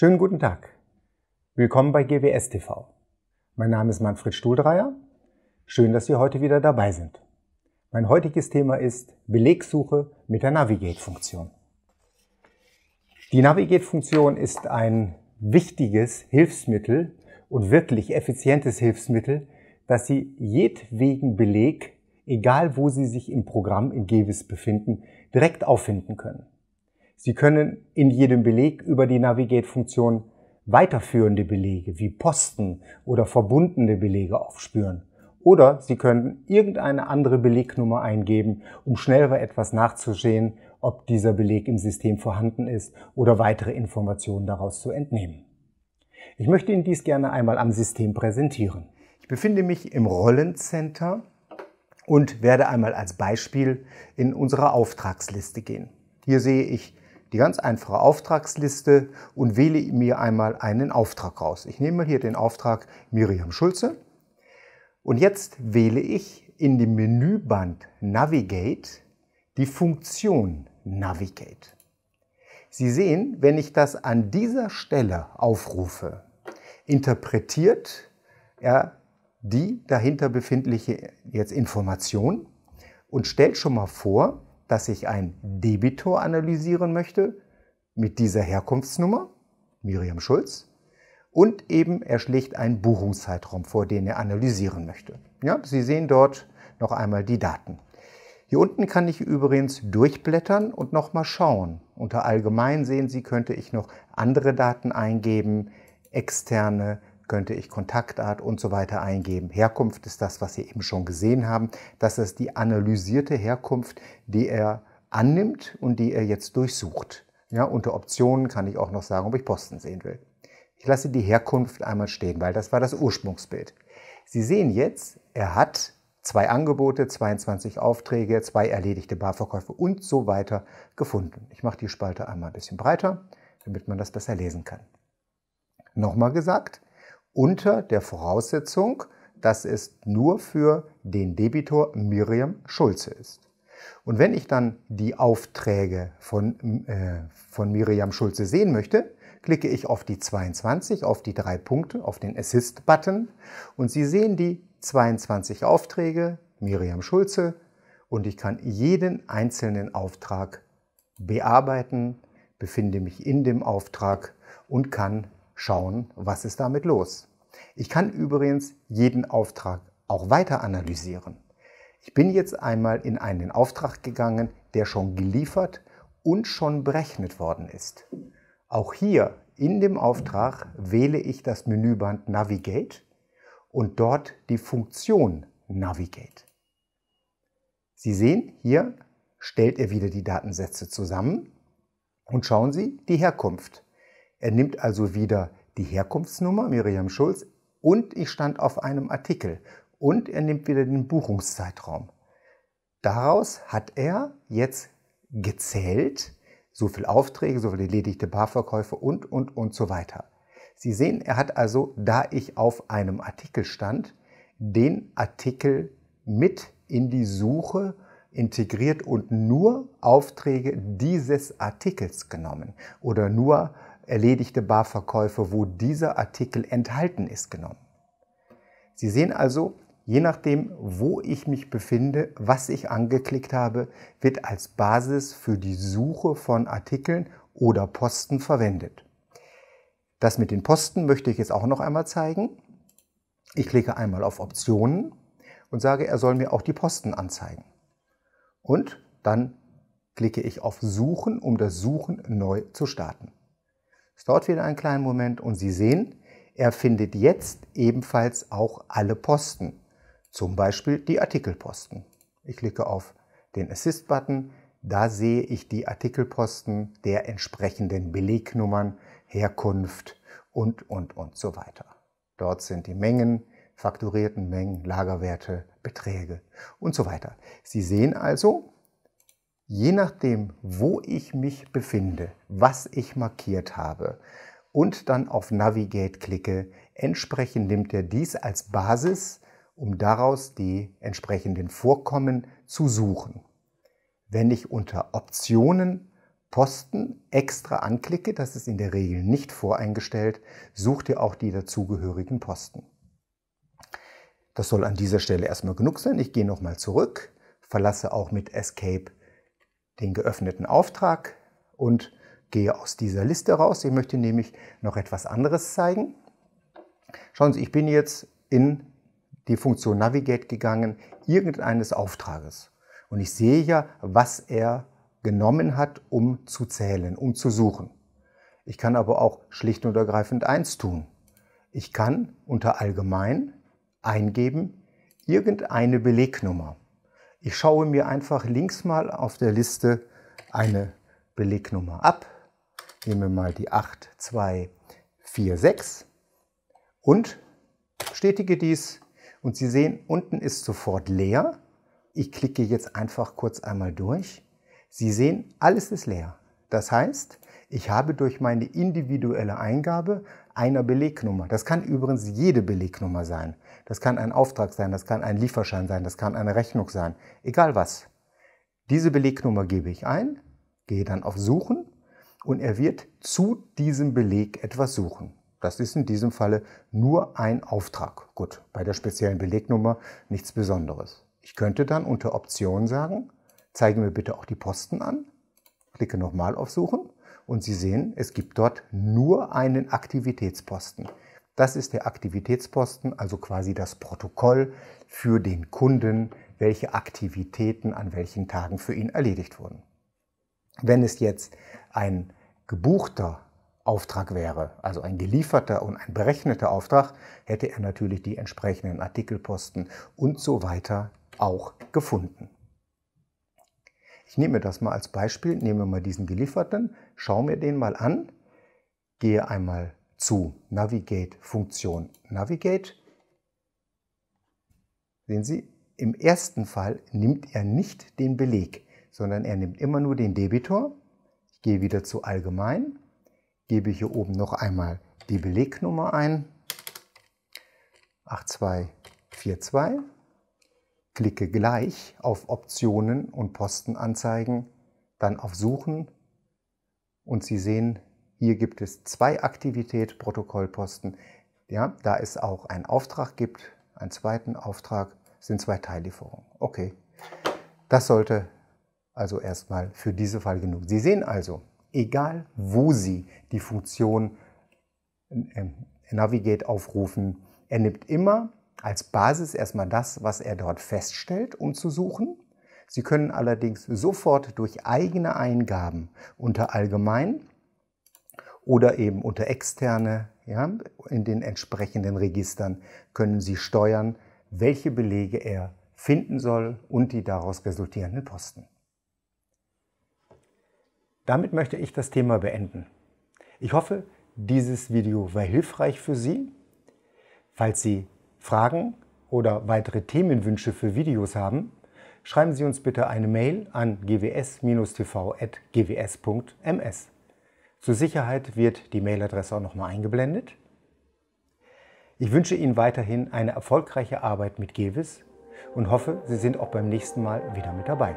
Schönen guten Tag. Willkommen bei GWS TV. Mein Name ist Manfred Stuhldreier. Schön, dass Sie heute wieder dabei sind. Mein heutiges Thema ist Belegsuche mit der Navigate-Funktion. Die Navigate-Funktion ist ein wichtiges Hilfsmittel und wirklich effizientes Hilfsmittel, dass Sie jedwegen Beleg, egal wo Sie sich im Programm in GWS befinden, direkt auffinden können. Sie können in jedem Beleg über die Navigate-Funktion weiterführende Belege wie Posten oder verbundene Belege aufspüren. Oder Sie können irgendeine andere Belegnummer eingeben, um schneller etwas nachzusehen, ob dieser Beleg im System vorhanden ist oder weitere Informationen daraus zu entnehmen. Ich möchte Ihnen dies gerne einmal am System präsentieren. Ich befinde mich im Rollencenter und werde einmal als Beispiel in unsere Auftragsliste gehen. Hier sehe ich die ganz einfache Auftragsliste und wähle mir einmal einen Auftrag raus. Ich nehme hier den Auftrag Miriam Schulze und jetzt wähle ich in dem Menüband Navigate die Funktion Navigate. Sie sehen, wenn ich das an dieser Stelle aufrufe, interpretiert er die dahinter befindliche jetzt Information und stellt schon mal vor, dass ich einen Debitor analysieren möchte mit dieser Herkunftsnummer, Miriam Schulz, und eben er schlägt einen Buchungszeitraum vor, den er analysieren möchte. Ja, Sie sehen dort noch einmal die Daten. Hier unten kann ich übrigens durchblättern und nochmal schauen. Unter Allgemein sehen Sie, könnte ich noch andere Daten eingeben, externe, könnte ich Kontaktart und so weiter eingeben. Herkunft ist das, was Sie eben schon gesehen haben. Das ist die analysierte Herkunft, die er annimmt und die er jetzt durchsucht. Ja, unter Optionen kann ich auch noch sagen, ob ich Posten sehen will. Ich lasse die Herkunft einmal stehen, weil das war das Ursprungsbild. Sie sehen jetzt, er hat zwei Angebote, 22 Aufträge, zwei erledigte Barverkäufe und so weiter gefunden. Ich mache die Spalte einmal ein bisschen breiter, damit man das besser lesen kann. Nochmal gesagt, unter der Voraussetzung, dass es nur für den Debitor Miriam Schulze ist. Und wenn ich dann die Aufträge von, äh, von Miriam Schulze sehen möchte, klicke ich auf die 22, auf die drei Punkte, auf den Assist-Button und Sie sehen die 22 Aufträge, Miriam Schulze, und ich kann jeden einzelnen Auftrag bearbeiten, befinde mich in dem Auftrag und kann schauen, was ist damit los. Ich kann übrigens jeden Auftrag auch weiter analysieren. Ich bin jetzt einmal in einen Auftrag gegangen, der schon geliefert und schon berechnet worden ist. Auch hier in dem Auftrag wähle ich das Menüband Navigate und dort die Funktion Navigate. Sie sehen, hier stellt er wieder die Datensätze zusammen und schauen Sie die Herkunft. Er nimmt also wieder die Herkunftsnummer, Miriam Schulz, und ich stand auf einem Artikel. Und er nimmt wieder den Buchungszeitraum. Daraus hat er jetzt gezählt, so viele Aufträge, so viele erledigte Barverkäufe und, und, und so weiter. Sie sehen, er hat also, da ich auf einem Artikel stand, den Artikel mit in die Suche integriert und nur Aufträge dieses Artikels genommen oder nur erledigte Barverkäufe, wo dieser Artikel enthalten ist, genommen. Sie sehen also, je nachdem, wo ich mich befinde, was ich angeklickt habe, wird als Basis für die Suche von Artikeln oder Posten verwendet. Das mit den Posten möchte ich jetzt auch noch einmal zeigen. Ich klicke einmal auf Optionen und sage, er soll mir auch die Posten anzeigen. Und dann klicke ich auf Suchen, um das Suchen neu zu starten. Es dauert wieder einen kleinen Moment und Sie sehen, er findet jetzt ebenfalls auch alle Posten, zum Beispiel die Artikelposten. Ich klicke auf den Assist-Button, da sehe ich die Artikelposten der entsprechenden Belegnummern, Herkunft und, und, und so weiter. Dort sind die Mengen, fakturierten Mengen, Lagerwerte, Beträge und so weiter. Sie sehen also, je nachdem, wo ich mich befinde, was ich markiert habe und dann auf Navigate klicke, entsprechend nimmt er dies als Basis, um daraus die entsprechenden Vorkommen zu suchen. Wenn ich unter Optionen Posten extra anklicke, das ist in der Regel nicht voreingestellt, sucht ihr auch die dazugehörigen Posten. Das soll an dieser Stelle erstmal genug sein. Ich gehe nochmal zurück, verlasse auch mit Escape den geöffneten Auftrag und gehe aus dieser Liste raus. Ich möchte nämlich noch etwas anderes zeigen. Schauen Sie, ich bin jetzt in die Funktion Navigate gegangen, irgendeines Auftrages. Und ich sehe ja, was er genommen hat, um zu zählen, um zu suchen. Ich kann aber auch schlicht und ergreifend eins tun. Ich kann unter Allgemein eingeben irgendeine Belegnummer. Ich schaue mir einfach links mal auf der Liste eine Belegnummer ab. Nehmen wir mal die 8246 und bestätige dies. Und Sie sehen, unten ist sofort leer. Ich klicke jetzt einfach kurz einmal durch. Sie sehen, alles ist leer. Das heißt, ich habe durch meine individuelle Eingabe einer Belegnummer, das kann übrigens jede Belegnummer sein, das kann ein Auftrag sein, das kann ein Lieferschein sein, das kann eine Rechnung sein, egal was. Diese Belegnummer gebe ich ein, gehe dann auf Suchen und er wird zu diesem Beleg etwas suchen. Das ist in diesem Falle nur ein Auftrag. Gut, bei der speziellen Belegnummer nichts Besonderes. Ich könnte dann unter Option sagen, zeige mir bitte auch die Posten an, klicke nochmal auf Suchen und Sie sehen, es gibt dort nur einen Aktivitätsposten. Das ist der Aktivitätsposten, also quasi das Protokoll für den Kunden, welche Aktivitäten an welchen Tagen für ihn erledigt wurden. Wenn es jetzt ein gebuchter Auftrag wäre, also ein gelieferter und ein berechneter Auftrag, hätte er natürlich die entsprechenden Artikelposten und so weiter auch gefunden. Ich nehme mir das mal als Beispiel, nehme mal diesen Gelieferten, schaue mir den mal an, gehe einmal zu Navigate-Funktion Navigate. Sehen Sie, im ersten Fall nimmt er nicht den Beleg, sondern er nimmt immer nur den Debitor. Ich gehe wieder zu Allgemein, gebe hier oben noch einmal die Belegnummer ein, 8242. Klicke gleich auf Optionen und Posten anzeigen, dann auf Suchen und Sie sehen, hier gibt es zwei Aktivität Protokollposten. Ja, da es auch einen Auftrag gibt, einen zweiten Auftrag, sind zwei Teillieferungen. Okay, das sollte also erstmal für diesen Fall genug. Sie sehen also, egal wo Sie die Funktion ähm, Navigate aufrufen, er nimmt immer als Basis erstmal das, was er dort feststellt, um zu suchen. Sie können allerdings sofort durch eigene Eingaben unter Allgemein oder eben unter externe, ja, in den entsprechenden Registern können Sie steuern, welche Belege er finden soll und die daraus resultierenden Posten. Damit möchte ich das Thema beenden. Ich hoffe, dieses Video war hilfreich für Sie. Falls Sie Fragen oder weitere Themenwünsche für Videos haben, schreiben Sie uns bitte eine Mail an gws-tv.gws.ms. Zur Sicherheit wird die Mailadresse auch nochmal eingeblendet. Ich wünsche Ihnen weiterhin eine erfolgreiche Arbeit mit GEWIS und hoffe, Sie sind auch beim nächsten Mal wieder mit dabei.